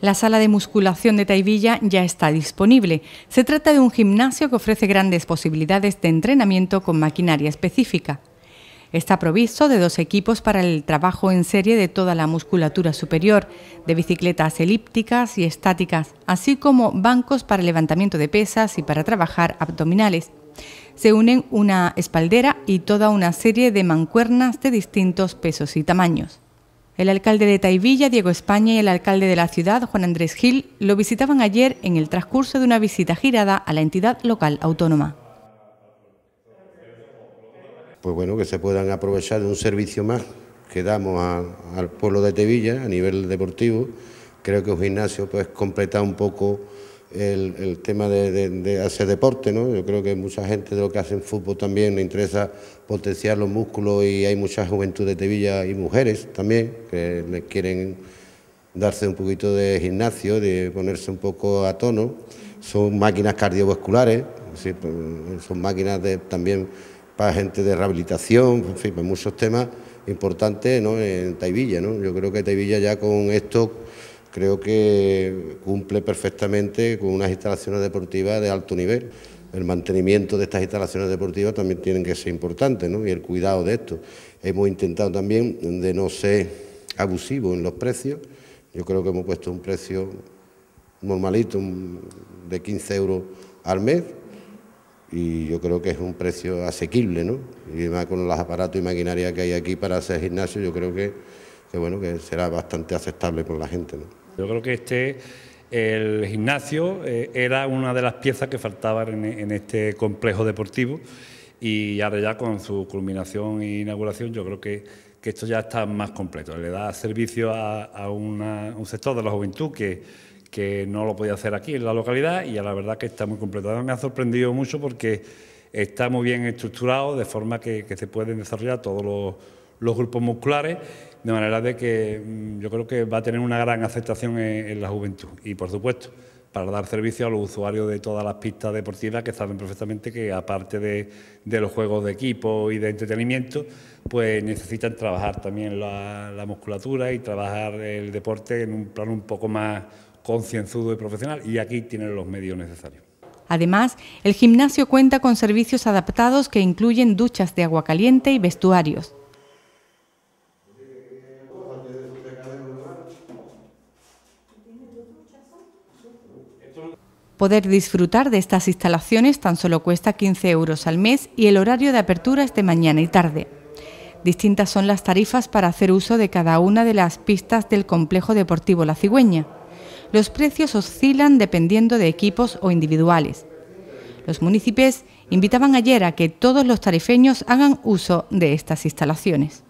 La sala de musculación de Taivilla ya está disponible. Se trata de un gimnasio que ofrece grandes posibilidades de entrenamiento con maquinaria específica. Está provisto de dos equipos para el trabajo en serie de toda la musculatura superior, de bicicletas elípticas y estáticas, así como bancos para levantamiento de pesas y para trabajar abdominales. Se unen una espaldera y toda una serie de mancuernas de distintos pesos y tamaños. El alcalde de Taivilla, Diego España, y el alcalde de la ciudad, Juan Andrés Gil, lo visitaban ayer en el transcurso de una visita girada a la entidad local autónoma. Pues bueno, que se puedan aprovechar de un servicio más que damos al pueblo de Tevilla a nivel deportivo. Creo que un gimnasio pues completa un poco el, tema de, hacer deporte, ¿no? Yo creo que mucha gente de lo que hace en fútbol también le interesa potenciar los músculos y hay mucha juventud de Tevilla y mujeres también que les quieren darse un poquito de gimnasio, de ponerse un poco a tono. Son máquinas cardiovasculares, pues, son máquinas de, también para gente de rehabilitación, en fin, pues, muchos temas importantes ¿no? en Taivilla. ¿no? Yo creo que Taivilla ya con esto creo que cumple perfectamente con unas instalaciones deportivas de alto nivel. El mantenimiento de estas instalaciones deportivas también tiene que ser importante ¿no? y el cuidado de esto. Hemos intentado también de no ser abusivos en los precios. Yo creo que hemos puesto un precio normalito de 15 euros al mes y yo creo que es un precio asequible, ¿no? Y además con los aparatos y maquinaria que hay aquí para hacer gimnasio, yo creo que, que bueno, que será bastante aceptable por la gente, ¿no? Yo creo que este, el gimnasio eh, era una de las piezas que faltaban en, este complejo deportivo y ahora ya con su culminación e inauguración yo creo que, esto ya está más completo. Le da servicio a, un sector de la juventud que, que no lo podía hacer aquí en la localidad y a la verdad que está muy completo. me ha sorprendido mucho porque está muy bien estructurado de forma que, se pueden desarrollar todos los, los grupos musculares de manera de que mm, yo creo que va a tener una gran aceptación en, la juventud y, por supuesto, para dar servicio a los usuarios de todas las pistas deportivas que saben perfectamente que aparte de, los juegos de equipo y de entretenimiento, pues necesitan trabajar también la musculatura y trabajar el deporte en un plano un poco más concienzudo y profesional y aquí tienen los medios necesarios. Además, el gimnasio cuenta con servicios adaptados que incluyen duchas de agua caliente y vestuarios. Poder disfrutar de estas instalaciones tan solo cuesta 15 euros al mes y el horario de apertura es de mañana y tarde. Distintas son las tarifas para hacer uso de cada una de las pistas del complejo deportivo La Cigüeña. Los precios oscilan dependiendo de equipos o individuales. Los municipios invitaban ayer a que todos los tarifeños hagan uso de estas instalaciones.